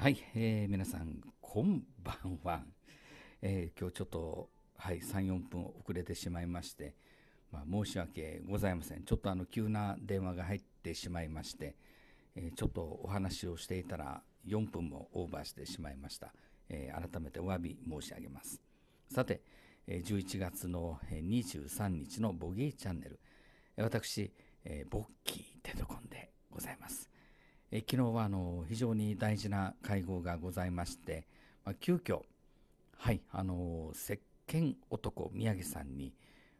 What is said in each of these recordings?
はい、えー、皆さんこんばんは、えー、今日ちょっとはい34分遅れてしまいまして、まあ、申し訳ございませんちょっとあの急な電話が入ってしまいまして、えー、ちょっとお話をしていたら4分もオーバーしてしまいました、えー、改めてお詫び申し上げますさて11月の23日のボギーチャンネル私、えー、ボッキーテトコンでございますえ昨日はあの非常に大事な会合がございまして、まあ、急遽はいあの石鹸男宮城さんに、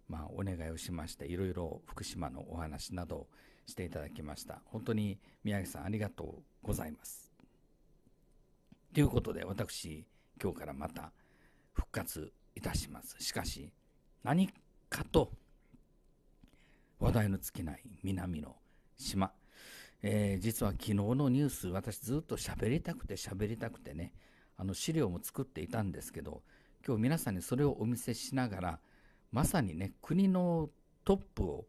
まあ、お願いをしましていろいろ福島のお話などしていただきました本当に宮城さんありがとうございますということで私今日からまた復活いたしますしかし何かと話題の尽きない南の島えー、実は昨日のニュース、私ずっと喋りたくて喋りたくてね、あの資料も作っていたんですけど、今日皆さんにそれをお見せしながら、まさにね、国のトップを、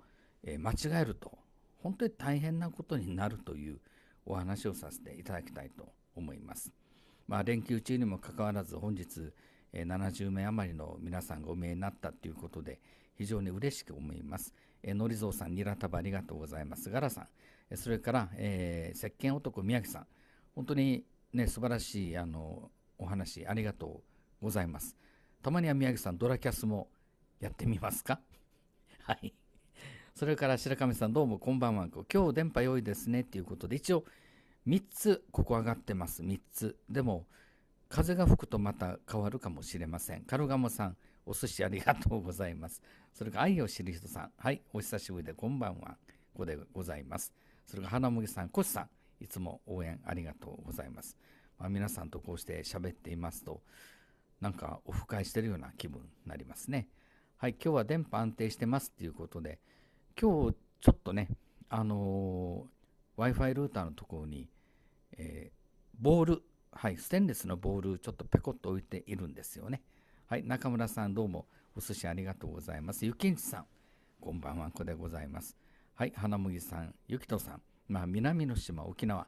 間違えると、本当に大変なことになるというお話をさせていただきたいと思います。まあ、連休中にもかかわらず、本日、70名余りの皆さんがお見えになったということで、非常に嬉しく思います。えのりぞうさん、ニラタバありがとうございます。ガラさん、それから、えー、石鹸男宮城さん本当にね素晴らしいあのお話ありがとうございますたまには宮城さんドラキャスもやってみますか はいそれから白神さんどうもこんばんは今日電波良いですねということで一応3つここ上がってます3つでも風が吹くとまた変わるかもしれませんカルガモさんお寿司ありがとうございますそれから愛を知る人さんはいお久しぶりでこんばんはここでございますそれがら花麦さん、コシさん、いつも応援ありがとうございます。まあ、皆さんとこうして喋っていますと、なんかオフ会してるような気分になりますね。はい、今日は電波安定してますっていうことで、今日ちょっとね、あのー、Wi-Fi ルーターのところに、えー、ボール、はい、ステンレスのボールちょっとペコッと置いているんですよね。はい、中村さんどうもお寿司ありがとうございます。ゆきんちさん、こんばんは、こでございます。はい、花麦さん、ゆきとさん、まあ、南の島、沖縄、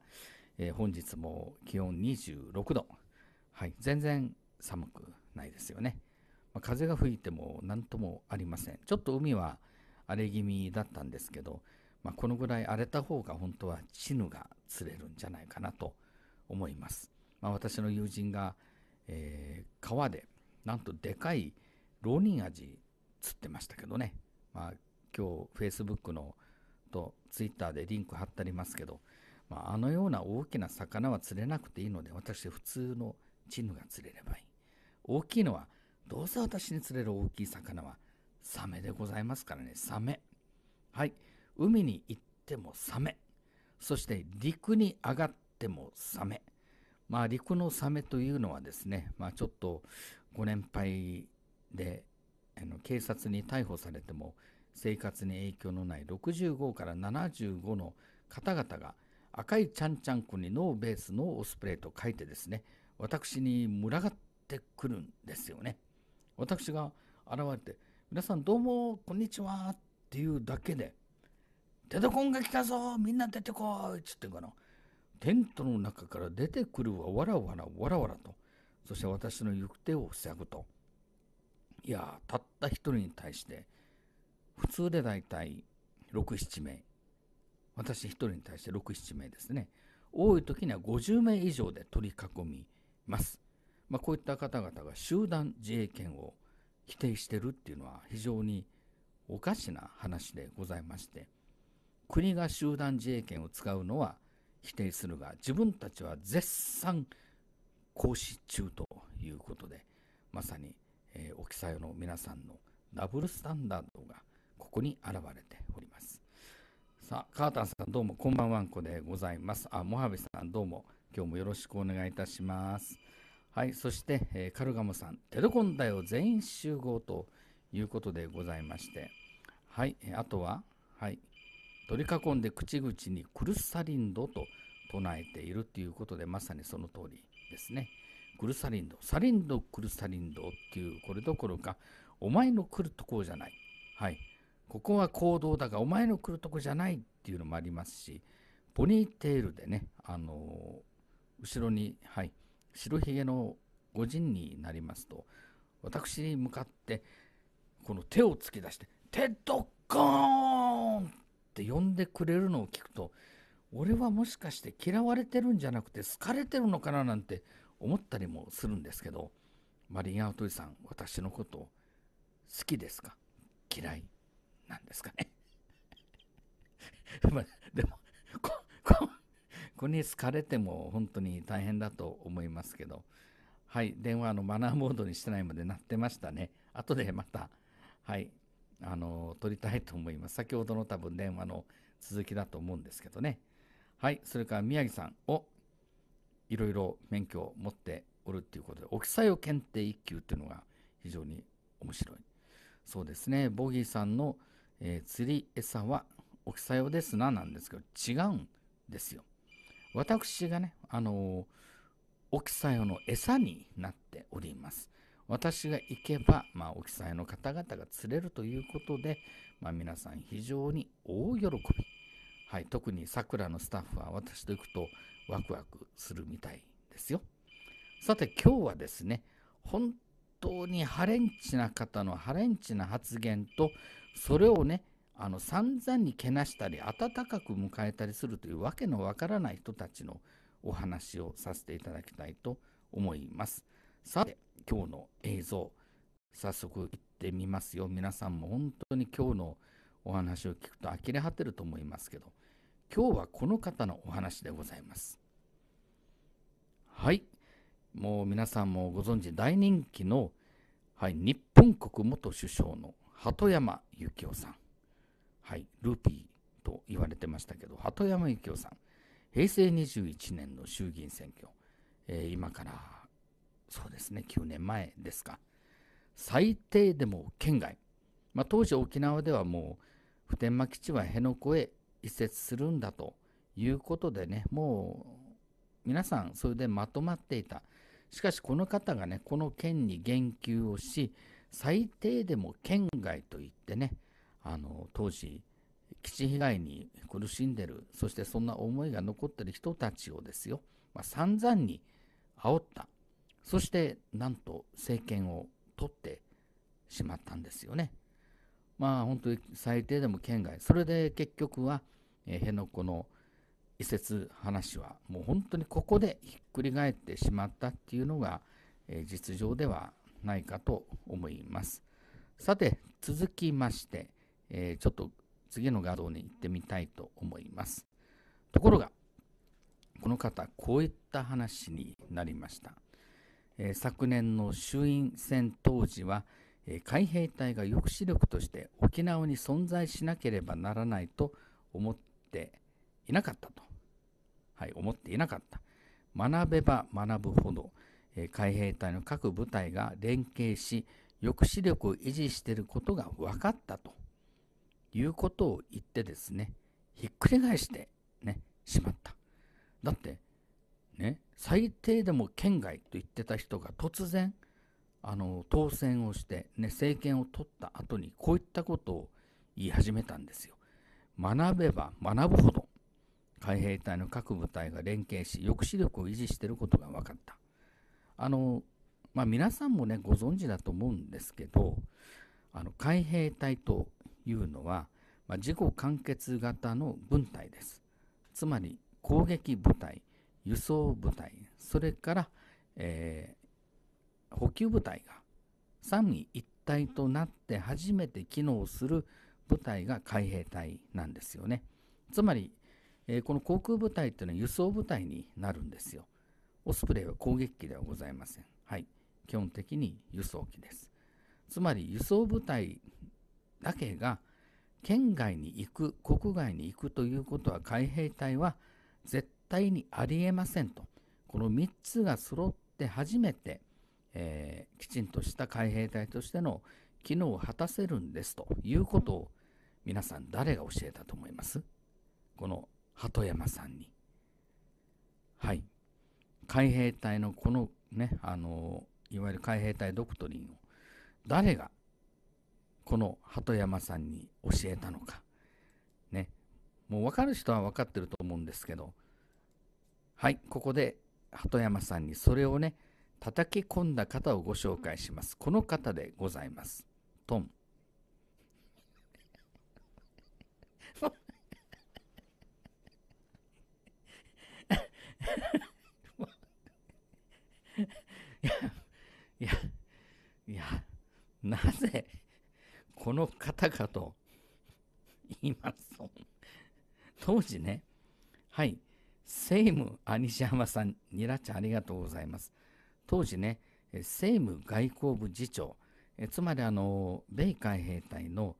えー、本日も気温26度、はい、全然寒くないですよね。まあ、風が吹いても何ともありません。ちょっと海は荒れ気味だったんですけど、まあ、このぐらい荒れた方が本当はチヌが釣れるんじゃないかなと思います。まあ、私の友人が、えー、川でなんとでかいロニンアジ釣ってましたけどね、まあ、今日フェイスブックのとツイッターでリンク貼ってありますけど、まあ、あのような大きな魚は釣れなくていいので、私普通のチヌが釣れればいい。大きいのは、どうせ私に釣れる大きい魚は、サメでございますからね、サメ。はい。海に行ってもサメ。そして陸に上がってもサメ。まあ陸のサメというのはですね、まあちょっとご年配であの警察に逮捕されても生活に影響のない65から75の方々が赤いちゃんちゃんこにノーベースのオスプレイと書いてですね私に群がってくるんですよね私が現れて皆さんどうもこんにちはっていうだけでテドコンが来たぞみんな出てこいっつってかなテントの中から出てくるわわらわらわらわらとそして私の行く手を塞ぐといやたった一人に対して普通でだいたい67名私1人に対して67名ですね多い時には50名以上で取り囲みます、まあ、こういった方々が集団自衛権を否定してるっていうのは非常におかしな話でございまして国が集団自衛権を使うのは否定するが自分たちは絶賛行使中ということでまさに、えー、沖さよの皆さんのダブルスタンダードがここに現れております。さあ、カーターさんどうもこんばんはんこでございます。あ、モハベさんどうも今日もよろしくお願いいたします。はい、そして、えー、カルガモさん、テレコンだよ全員集合ということでございまして、はい、あとは、はい、取り囲んで口々にクルサリンドと唱えているということで、まさにその通りですね。クルサリンド、サリンド、クルサリンドっていう、これどころか、お前の来るとこじゃない。はい。ここは行動だがお前の来るとこじゃないっていうのもありますしポニーテールでねあの後ろに、はい、白ひげの御人になりますと私に向かってこの手を突き出して「テッドコーン!」って呼んでくれるのを聞くと俺はもしかして嫌われてるんじゃなくて好かれてるのかななんて思ったりもするんですけどマリン・アウトリさん私のこと好きですか嫌いなんですかね まあ、でもこここに好かれても本当に大変だと思いますけどはい電話のマナーモードにしてないまで鳴ってましたね後でまたはいあの撮りたいと思います先ほどの多分電話の続きだと思うんですけどねはいそれから宮城さんをいろいろ免許を持っておるっていうことで沖さよ検定1級っていうのが非常に面白いそうですねボギーさんの「えー、釣り餌はおさよですななんですけど違うんですよ。私がね、あのー、オキサヨの餌になっております。私が行けば、まあ、オキサヨの方々が釣れるということで、まあ、皆さん非常に大喜び。はい、特にさくらのスタッフは私と行くとワクワクするみたいですよ。さて今日はですね、本当にハレンチな方のハレンチな発言とそれをねあの散々にけなしたり温かく迎えたりするというわけのわからない人たちのお話をさせていただきたいと思います。さて今日の映像早速いってみますよ皆さんも本当に今日のお話を聞くと呆れ果てると思いますけど今日はこの方のお話でございます。はいもう皆さんもご存知大人気の、はい、日本国元首相の鳩山幸夫さん。はい、ルピーと言われてましたけど、鳩山幸夫さん。平成21年の衆議院選挙。えー、今から、そうですね、9年前ですか。最低でも県外。まあ、当時沖縄ではもう、普天間基地は辺野古へ移設するんだということでね、もう皆さんそれでまとまっていた。しかしこの方がね、この件に言及をし、最低でも県外といってねあの当時基地被害に苦しんでるそしてそんな思いが残ってる人たちをですよ、まあ、散々に煽ったそしてなんと政権を取ってしまったんですよね。まあ本当に最低でも県外それで結局は辺野古の移設話はもう本当にここでひっくり返ってしまったっていうのが実情ではないかと思います。さて、続きまして、えー、ちょっと次の画像に行ってみたいと思います。ところが、この方、こういった話になりました。えー、昨年の衆院選当時は、えー、海兵隊が抑止力として沖縄に存在しなければならないと思っていなかったと。はい、思っていなかった。学べば学ぶほど海兵隊の各部隊が連携し抑止力を維持していることが分かったということを言ってですねひっくり返して、ね、しまった。だって、ね、最低でも県外と言ってた人が突然あの当選をして、ね、政権を取った後にこういったことを言い始めたんですよ。学べば学ぶほど海兵隊の各部隊が連携し抑止力を維持していることが分かった。あの、まあ、皆さんもね、ご存知だと思うんですけど、あの海兵隊というのは、まあ、自己完結型の軍隊です。つまり攻撃部隊、輸送部隊、それから、えー、補給部隊が三位一体となって初めて機能する部隊が海兵隊なんですよね。つまり、えー、この航空部隊っていうのは輸送部隊になるんですよ。オスプレイは攻撃機ではございません。はい。基本的に輸送機です。つまり輸送部隊だけが県外に行く、国外に行くということは海兵隊は絶対にありえませんと。この3つが揃って初めて、えー、きちんとした海兵隊としての機能を果たせるんですということを皆さん誰が教えたと思いますこの鳩山さんに。はい。海兵隊のこのねあのいわゆる海兵隊ドクトリンを誰がこの鳩山さんに教えたのかねもう分かる人は分かってると思うんですけどはいここで鳩山さんにそれをね叩き込んだ方をご紹介しますこの方でございますトン Ha ha ha. いや、いや、なぜ、この方かと言います当時ね、はい、セイム、シ西マさん、ニラちゃんありがとうございます。当時ね、セイム外交部次長、えつまりあの、米海兵隊の、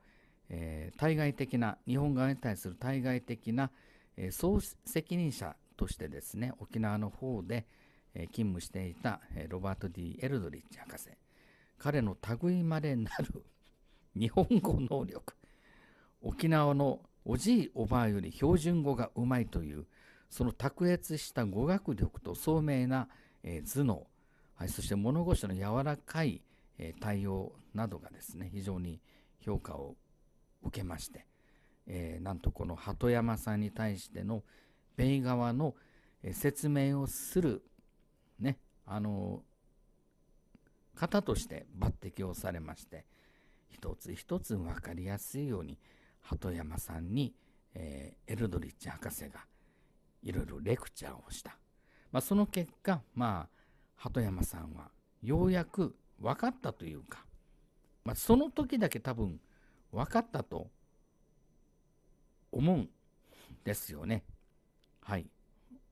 えー、対外的な、日本側に対する対外的な、えー、総責任者としてですね、沖縄の方で、勤務していたロバート・ィ・エルドリッチ博士彼の類まれなる 日本語能力沖縄のおじいおばあより標準語がうまいというその卓越した語学力と聡明な、え頭脳、はい、そして物腰の柔らかい、え対応などがですね非常に評価を受けまして、えなんとこの鳩山さんに対しての米側の説明をするね、あの、方として抜擢をされまして、一つ一つ分かりやすいように、鳩山さんに、えー、エルドリッチ博士がいろいろレクチャーをした。まあ、その結果、まあ、鳩山さんはようやく分かったというか、まあ、その時だけ多分分かったと思うんですよね。はい。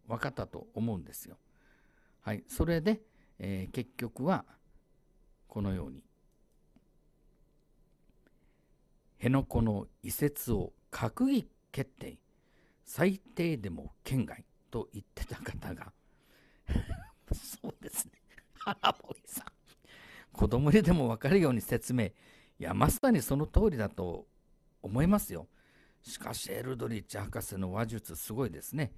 分かったと思うんですよ。はい、それで、えー、結局はこのように辺野古の移設を閣議決定最低でも県外と言ってた方が そうですね花森さん子供にでも分かるように説明いやまさにその通りだと思いますよしかしエルドリッチ博士の話術すごいですね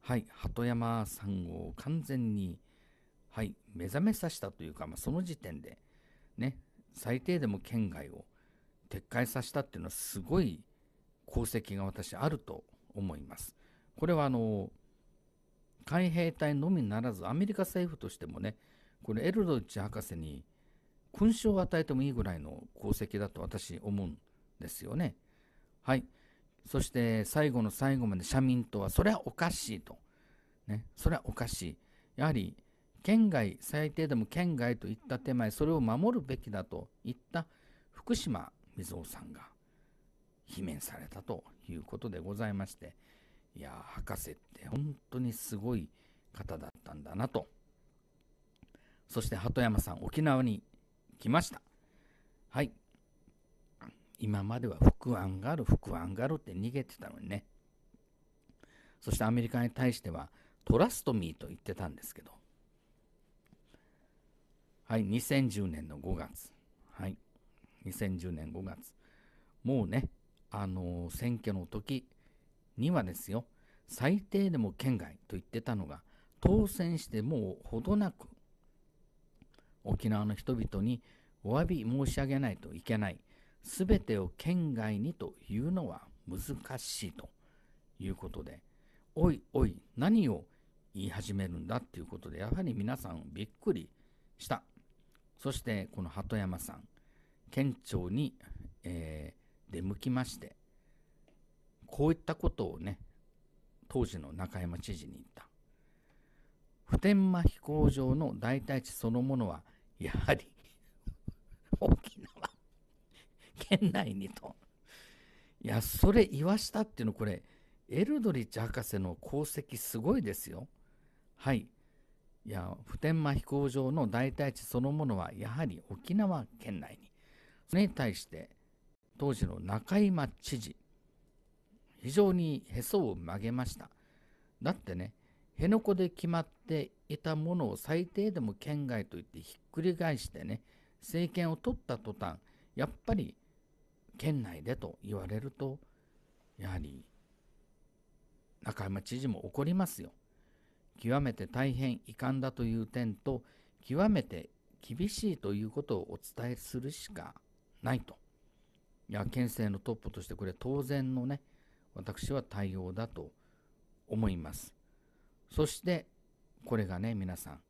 はい鳩山さんを完全にはい、目覚めさせたというか、まあ、その時点で、ね、最低でも県外を撤回させたっていうのはすごい功績が私あると思います。これはあの海兵隊のみならずアメリカ政府としてもねこれエルドッチ博士に勲章を与えてもいいぐらいの功績だと私思うんですよね。はい。そして最後の最後まで社民党はそれはおかしいと。ね。それはおかしい。やはり県外最低でも県外といった手前それを守るべきだと言った福島瑞穂さんが罷免されたということでございましていや博士って本当にすごい方だったんだなとそして鳩山さん沖縄に来ましたはい今までは福安がある福安があるって逃げてたのにねそしてアメリカに対してはトラストミーと言ってたんですけどはい、2010年の5月。はい、2010年5月。もうね、あのー、選挙の時にはですよ、最低でも県外と言ってたのが、当選してもうほどなく、沖縄の人々にお詫び申し上げないといけない、すべてを県外にというのは難しいということで、おいおい、何を言い始めるんだっていうことで、やはり皆さんびっくりした。そしてこの鳩山さん県庁に、えー、出向きましてこういったことをね当時の中山知事に言った普天間飛行場の代替地そのものはやはり 沖縄県内にといやそれ言わしたっていうのこれエルドリッジ博士の功績すごいですよはいや普天間飛行場の代替地そのものはやはり沖縄県内にそれに対して当時の中居間知事非常にへそを曲げましただってね辺野古で決まっていたものを最低でも県外といってひっくり返してね政権を取った途端やっぱり県内でと言われるとやはり中山知事も怒りますよ。極めて大変遺憾だという点と極めて厳しいということをお伝えするしかないといや県政のトップとしてこれ当然のね私は対応だと思いますそしてこれがね皆さん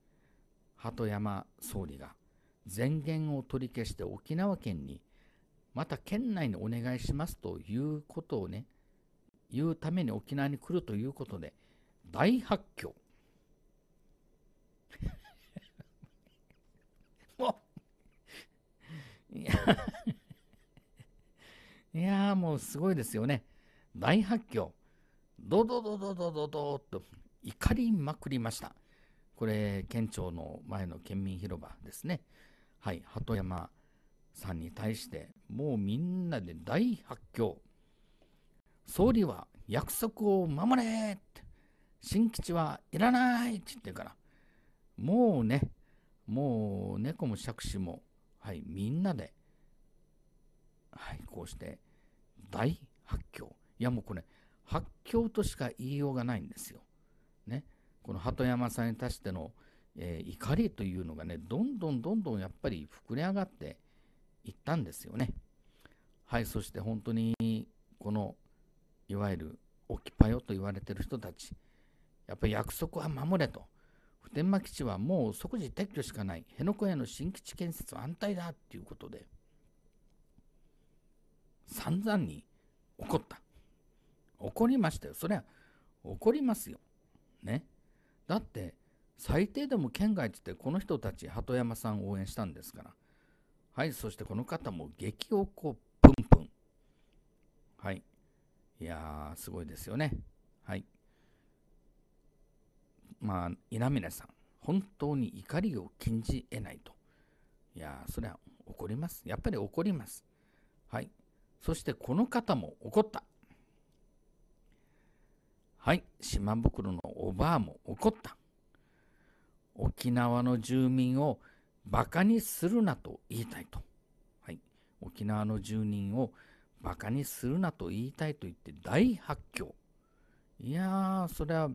鳩山総理が前言を取り消して沖縄県にまた県内にお願いしますということをね言うために沖縄に来るということで大発狂 もう、いや、いやもうすごいですよね。大発狂。ドドドドドドドと怒りまくりました。これ、県庁の前の県民広場ですね。はい、鳩山さんに対して、もうみんなで大発狂。総理は約束を守れって、新基地はいらないって言ってから、もうね、もう猫も釈子も、はい、みんなで、はい、こうして大発狂。いやもうこれ、発狂としか言いようがないんですよ。ね、この鳩山さんに対しての、えー、怒りというのがね、どんどんどんどんやっぱり膨れ上がっていったんですよね。はい、そして本当に、この、いわゆる、置きパよと言われてる人たち、やっぱり約束は守れと。普天間基地はもう即時撤去しかない辺野古への新基地建設は安泰だっていうことで散々に怒った怒りましたよそりゃ怒りますよねだって最低でも県外ってこの人たち鳩山さんを応援したんですからはいそしてこの方も激おこぷんぷんはいいやーすごいですよねまあ、稲峰さん、本当に怒りを禁じ得ないと。いやそれは怒ります。やっぱり怒ります。はい。そしてこの方も怒った。はい。島袋のおばあも怒った。沖縄の住民をバカにするなと言いたいと。はい。沖縄の住人をバカにするなと言いたいと言って大発狂。いやー、それは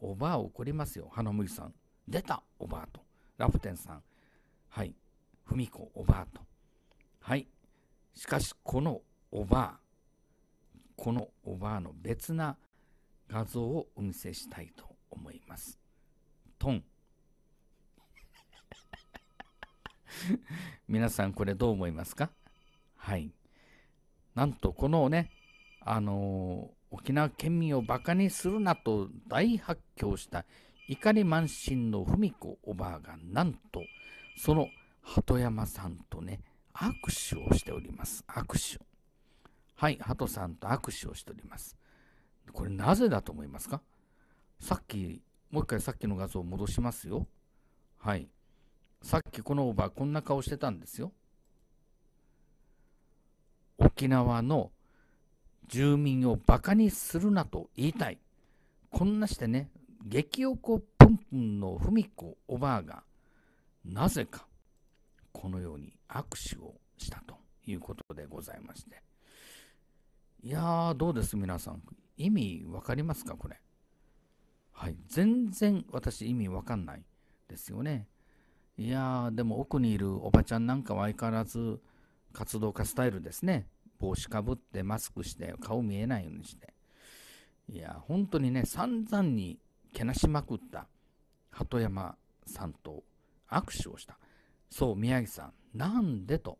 おばあ怒りますよ。花麦さん。出た、おばあと。ラプテンさん。はい。ふみこ、おばあと。はい。しかし、このおばあ、このおばあの別な画像をお見せしたいと思います。トン。皆さんこれどう思いますかはい。なんとこのね、あの沖縄県民をバカにするなと大発狂した怒り満身の文子おばあがなんとその鳩山さんとね握手をしております握手はい鳩さんと握手をしておりますこれなぜだと思いますかさっきもう一回さっきの画像を戻しますよはいさっきこのおばあこんな顔してたんですよ沖縄の住民をバカにするなと言いたい。こんなしてね、激おこぷんぷんの文子おばあが、なぜか、このように握手をしたということでございまして。いやー、どうです、皆さん。意味わかりますか、これ。はい。全然私、意味わかんないですよね。いやー、でも奥にいるおばちゃんなんかは相変わらず活動家スタイルですね。帽子かぶってマスクして顔見えないようにしていや本当にね散々にけなしまくった鳩山さんと握手をしたそう宮城さんなんでと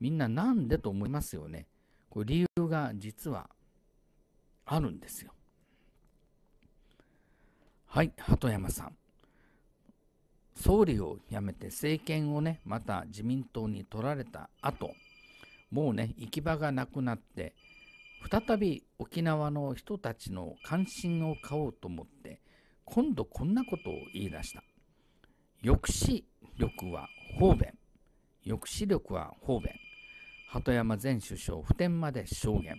みんななんでと思いますよねこれ理由が実はあるんですよはい鳩山さん総理を辞めて政権をねまた自民党に取られた後もうね行き場がなくなって再び沖縄の人たちの関心を買おうと思って今度こんなことを言い出した抑止力は方便抑止力は方便鳩山前首相普天まで証言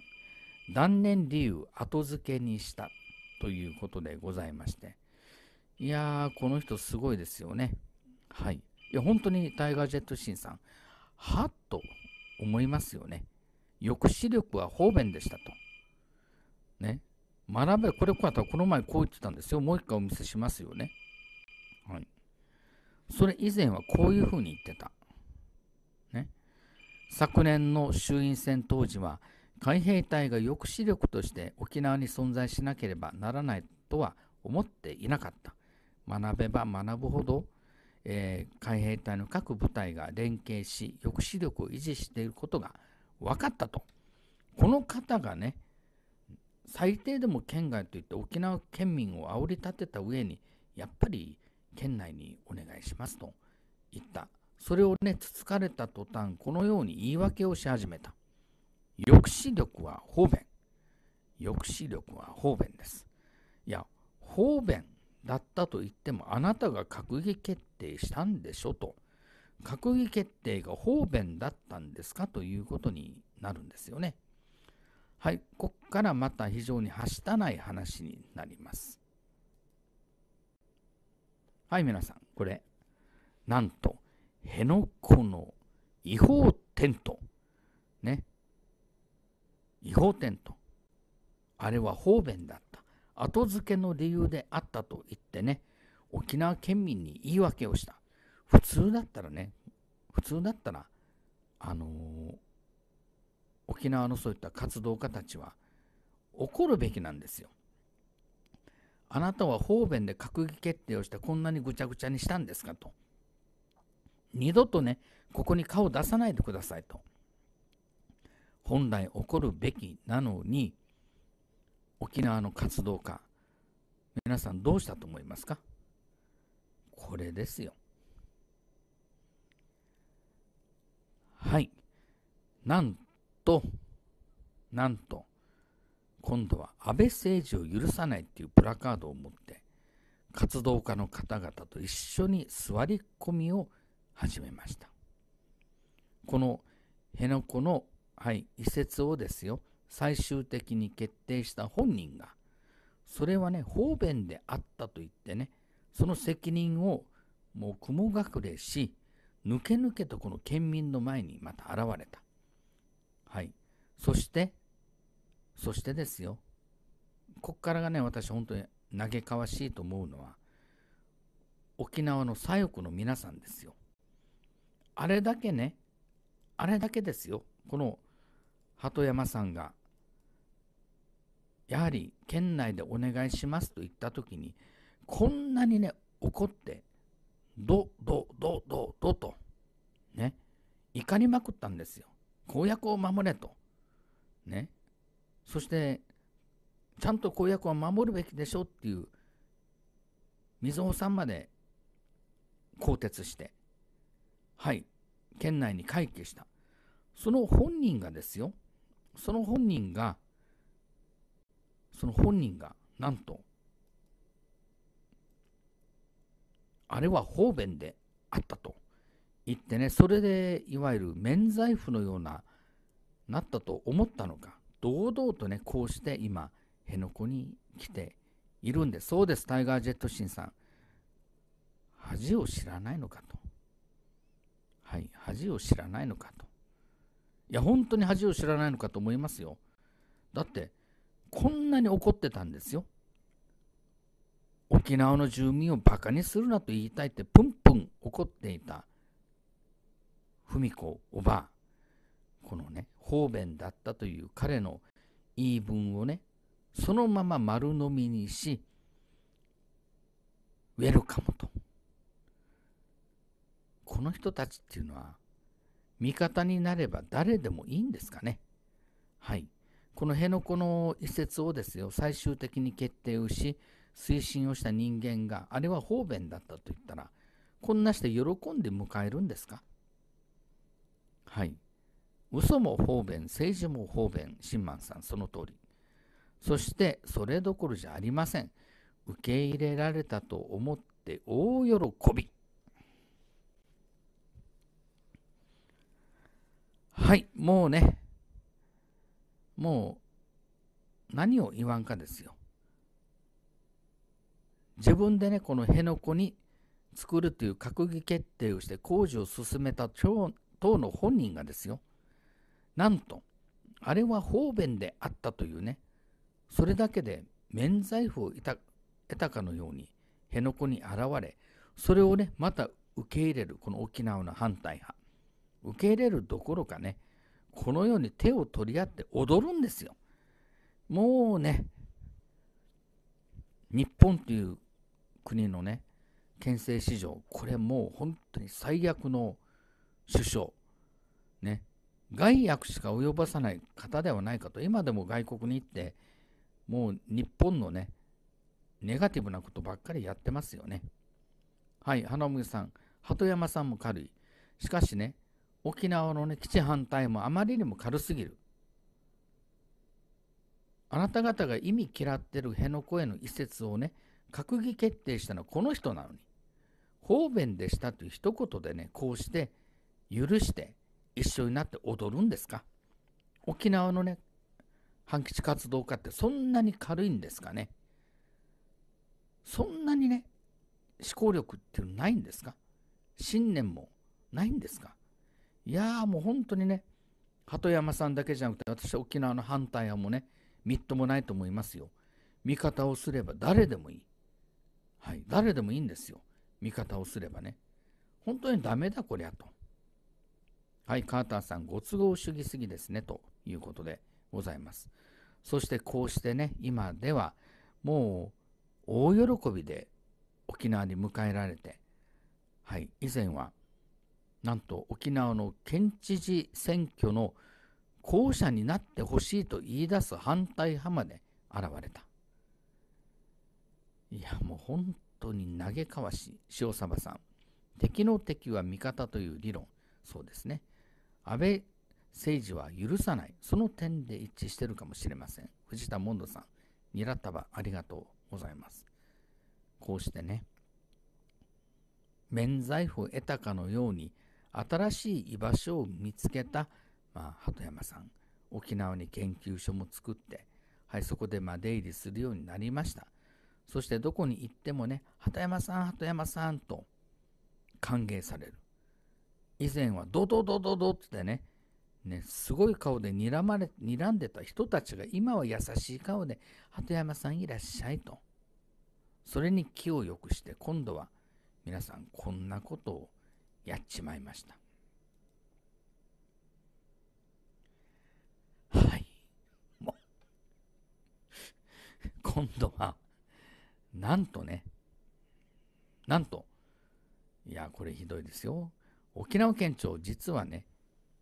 断念理由後付けにしたということでございましていやーこの人すごいですよねはいいや本当にタイガー・ジェット・シンさんはっと思いますよね。抑止力は方便でしたと。ね。学べ、これ、こうこの前こう言ってたんですよ。もう一回お見せしますよね。はい。それ以前はこういうふうに言ってた。ね。昨年の衆院選当時は、海兵隊が抑止力として沖縄に存在しなければならないとは思っていなかった。学べば学ぶほどえー、海兵隊の各部隊が連携し抑止力を維持していることが分かったとこの方がね最低でも県外といって沖縄県民を煽り立てた上にやっぱり県内にお願いしますと言ったそれをねつつかれた途端このように言い訳をし始めた抑止力は方便抑止力は方便ですいや方便だったと言ってもあなたが閣議決定したんでしょと閣議決定が方便だったんですかということになるんですよね。はい、ここからまた非常にはしたない話になります。はい、皆さん、これ、なんと、辺野古の違法テント。ね。違法テント。あれは方便だった。後付けの理由であったと言ってね沖縄県民に言い訳をした普通だったらね普通だったらあのー、沖縄のそういった活動家たちは怒るべきなんですよ。あなたは方便で閣議決定をしてこんなにぐちゃぐちゃにしたんですかと。二度とね、ここに顔出さないでくださいと。本来怒るべきなのに、沖縄の活動家皆さんどうしたと思いますかこれですよはいなんとなんと今度は安倍政治を許さないっていうプラカードを持って活動家の方々と一緒に座り込みを始めましたこの辺野古の、はい、移設をですよ最終的に決定した本人が、それはね、方便であったと言ってね、その責任をもう雲隠れし、抜け抜けとこの県民の前にまた現れた。はい。そして、そしてですよ、こっからがね、私本当に嘆かわしいと思うのは、沖縄の左翼の皆さんですよ。あれだけね、あれだけですよ、この鳩山さんがやはり県内でお願いしますと言った時にこんなにね怒ってドドドドドとね怒りまくったんですよ公約を守れとねそしてちゃんと公約は守るべきでしょっていう水穂さんまで更迭してはい県内に会帰したその本人がですよその本人がその本人がなんとあれは方便であったと言ってねそれでいわゆる免罪符のようななったと思ったのか堂々とねこうして今辺野古に来ているんでそうですタイガー・ジェットシンさん恥を知らないのかとはい恥を知らないのかといや本当に恥を知らないのかと思いますよだってこんなに怒ってたんですよ。沖縄の住民をバカにするなと言いたいってプンプン怒っていた文子おばあこのね方便だったという彼の言い分をねそのまま丸飲みにしウェルカムとこの人たちっていうのは味方になれば誰でもいいんですかねはい。この辺野古の移設をですよ、最終的に決定をし、推進をした人間が、あれは方便だったと言ったら、こんなして喜んで迎えるんですかはい。嘘も方便、政治も方便、新満さん、その通り。そして、それどころじゃありません。受け入れられたと思って大喜び。はい、もうね、もう何を言わんかですよ。自分でねこの辺野古に作るという閣議決定をして工事を進めた党の本人がですよなんとあれは方便であったというねそれだけで免罪符を得たかのように辺野古に現れそれをねまた受け入れるこの沖縄の反対派受け入れるどころかねこのように手を取り合って踊るんですよ。もうね、日本という国のね、憲政史上、これもう本当に最悪の首相、ね、害悪しか及ばさない方ではないかと、今でも外国に行って、もう日本のね、ネガティブなことばっかりやってますよね。はい、花麦さん、鳩山さんも軽い。しかしね、沖縄のね基地反対もあまりにも軽すぎるあなた方が意味嫌ってる辺野古への移設をね閣議決定したのはこの人なのに方便でしたという一言でねこうして許して一緒になって踊るんですか沖縄のね反基地活動家ってそんなに軽いんですかねそんなにね思考力っていうのないんですか信念もないんですかいやーもう本当にね鳩山さんだけじゃなくて私は沖縄の反対派もねみっともないと思いますよ味方をすれば誰でもいいはい誰でもいいんですよ味方をすればね本当にダメだこりゃとはいカーターさんご都合主義すぎですねということでございますそしてこうしてね今ではもう大喜びで沖縄に迎えられてはい以前はなんと沖縄の県知事選挙の候補者になってほしいと言い出す反対派まで現れた。いやもう本当に嘆かわしい塩沢さん。敵の敵は味方という理論。そうですね。安倍政治は許さない。その点で一致してるかもしれません。藤田モンドさん、ニラ束ありがとうございます。こうしてね、免罪符を得たかのように新しい居場所を見つけた、まあ、鳩山さん沖縄に研究所も作って、はい、そこでま出入りするようになりましたそしてどこに行ってもね鳩山さん鳩山さんと歓迎される以前はドドドドドってねね、すごい顔で睨まれ睨んでた人たちが今は優しい顔で「鳩山さんいらっしゃい」とそれに気を良くして今度は皆さんこんなことをやっちまいました。はい。もう、今度は、なんとね、なんと、いや、これひどいですよ。沖縄県庁、実はね、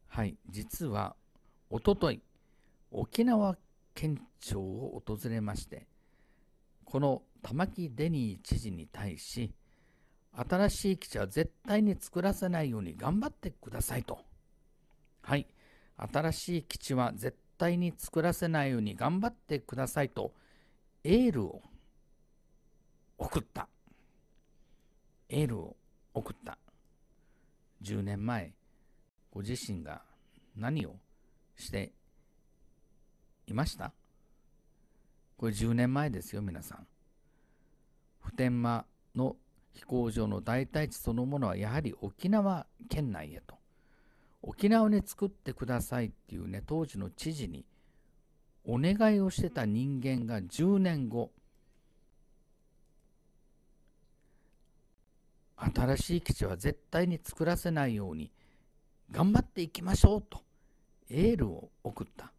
はい、実は、おととい、沖縄県庁を訪れまして、この玉城デニー知事に対し、新しい基地は絶対に作らせないように頑張ってくださいと。はい。新しい基地は絶対に作らせないように頑張ってくださいと、エールを送った。エールを送った。10年前、ご自身が何をしていましたこれ10年前ですよ、皆さん。普天間の飛行場の代替地そのものはやはり沖縄県内へと沖縄に作ってくださいっていうね当時の知事にお願いをしてた人間が10年後新しい基地は絶対に作らせないように頑張っていきましょうとエールを送った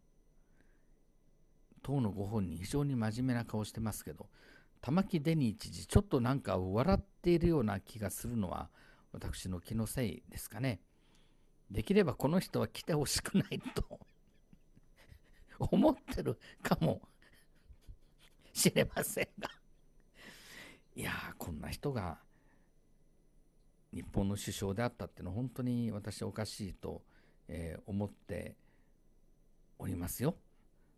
党のご本人非常に真面目な顔してますけど玉城デニー知事ちょっとなんか笑ってているような気がするのは私の気のせいですかね。できればこの人は来てほしくないと 思ってるかもしれませんがいやーこんな人が日本の首相であったっていうのは本当に私おかしいと、えー、思っておりますよ。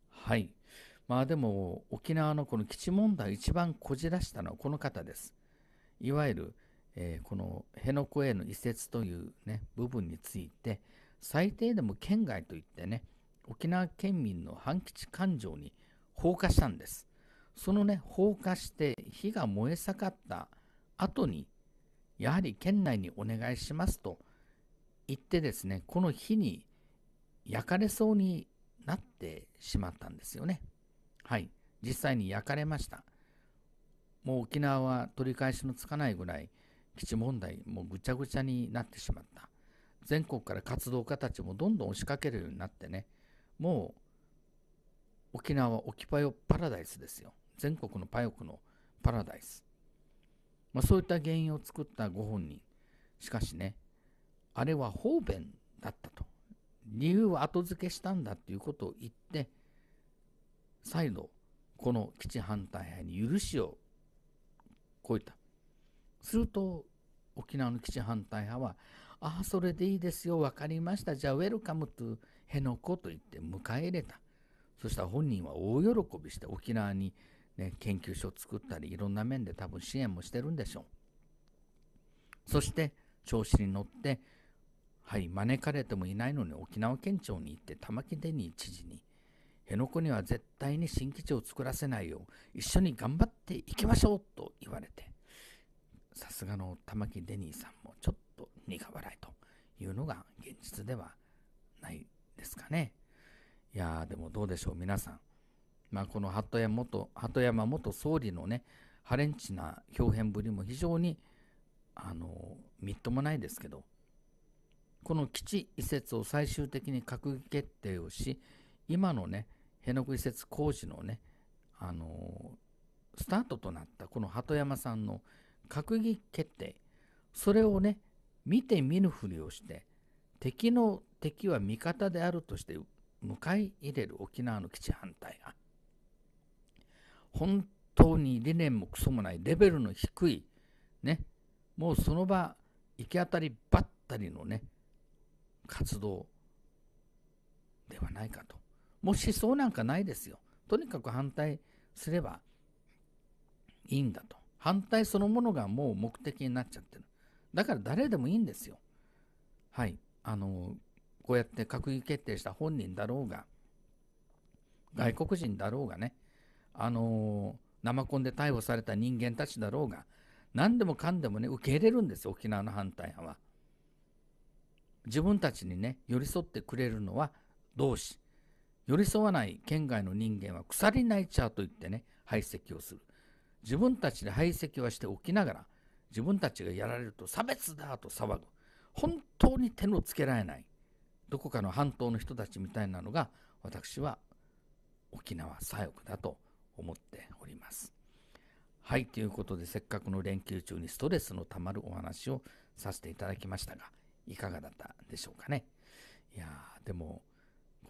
はい。まあでも沖縄のこの基地問題一番こじらしたのはこの方です。いわゆる、えー、この辺野古への移設という、ね、部分について最低でも県外といってね沖縄県民の反基地感情に放火したんですそのね放火して火が燃え盛った後にやはり県内にお願いしますと言ってですねこの火に焼かれそうになってしまったんですよねはい実際に焼かれましたもう沖縄は取り返しのつかないぐらい基地問題もぐちゃぐちゃになってしまった全国から活動家たちもどんどん押しかけるようになってねもう沖縄は沖パヨパラダイスですよ全国のパヨクのパラダイス、まあ、そういった原因を作ったご本人しかしねあれは方便だったと理由は後付けしたんだということを言って再度この基地反対派に許しをこえたすると沖縄の基地反対派は「ああそれでいいですよ分かりましたじゃあウェルカムと辺野古」と言って迎え入れたそしたら本人は大喜びして沖縄に、ね、研究所を作ったりいろんな面で多分支援もしてるんでしょうそして調子に乗ってはい招かれてもいないのに沖縄県庁に行って玉城デニー知事に辺野古には絶対に新基地を作らせないよう一緒に頑張っていきましょうと言われてさすがの玉城デニーさんもちょっと苦笑いというのが現実ではないですかね。いやでもどうでしょう皆さん、まあ、この鳩山元鳩山元総理のねハレンチな表現ぶりも非常にあのみっともないですけどこの基地移設を最終的に閣議決定をし今のね辺野古移設工事のね、あのー、スタートとなったこの鳩山さんの閣議決定それをね見て見ぬふりをして敵の敵は味方であるとして迎え入れる沖縄の基地反対が本当に理念もクソもないレベルの低いねもうその場行き当たりばったりのね活動ではないかともしそうなんかないですよ。とにかく反対すればいいんだと。反対そのものがもう目的になっちゃってる。だから誰でもいいんですよ。はい。あの、こうやって閣議決定した本人だろうが、外国人だろうがね、あの、生コンで逮捕された人間たちだろうが、何でもかんでもね、受け入れるんですよ、沖縄の反対派は。自分たちにね、寄り添ってくれるのは同志。寄り添わない県外の人間は腐りないちゃうと言ってね、排斥をする。自分たちで排斥はしておきながら、自分たちがやられると差別だと騒ぐ。本当に手のつけられない。どこかの半島の人たちみたいなのが、私は沖縄左翼だと思っております。はい、ということで、せっかくの連休中にストレスのたまるお話をさせていただきましたが、いかがだったでしょうかね。いやー、でも、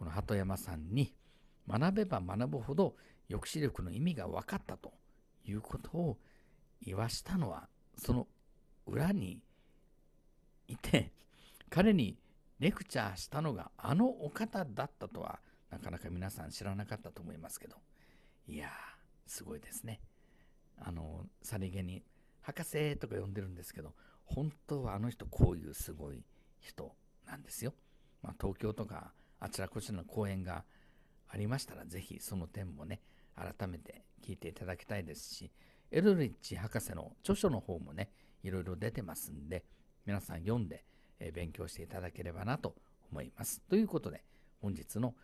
この鳩山さんに学べば学ぶほど抑止力の意味が分かったということを言わしたのはその裏にいて彼にレクチャーしたのがあのお方だったとはなかなか皆さん知らなかったと思いますけどいやすごいですねあのさりげに「博士」とか呼んでるんですけど本当はあの人こういうすごい人なんですよ。まあ、東京とかあちらこちらの講演がありましたら、ぜひその点もね、改めて聞いていただきたいですし、エルリッチ博士の著書の方もね、いろいろ出てますんで、皆さん読んで、え勉強していただければなと思います。ということで、本日の、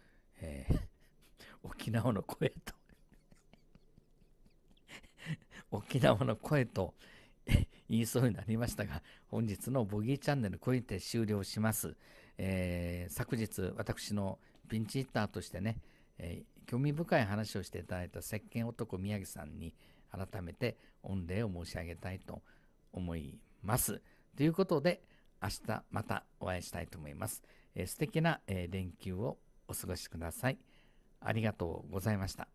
えー、沖縄の声と 沖縄の声と言いそうになりましたが、本日のボギーチャンネル声て終了します。えー、昨日私のピンチヒッターとしてね、えー、興味深い話をしていただいた石鹸男宮城さんに改めて御礼を申し上げたいと思います。ということで明日またお会いしたいと思います。えー、素敵な、え連休をお過ごしください。ありがとうございました。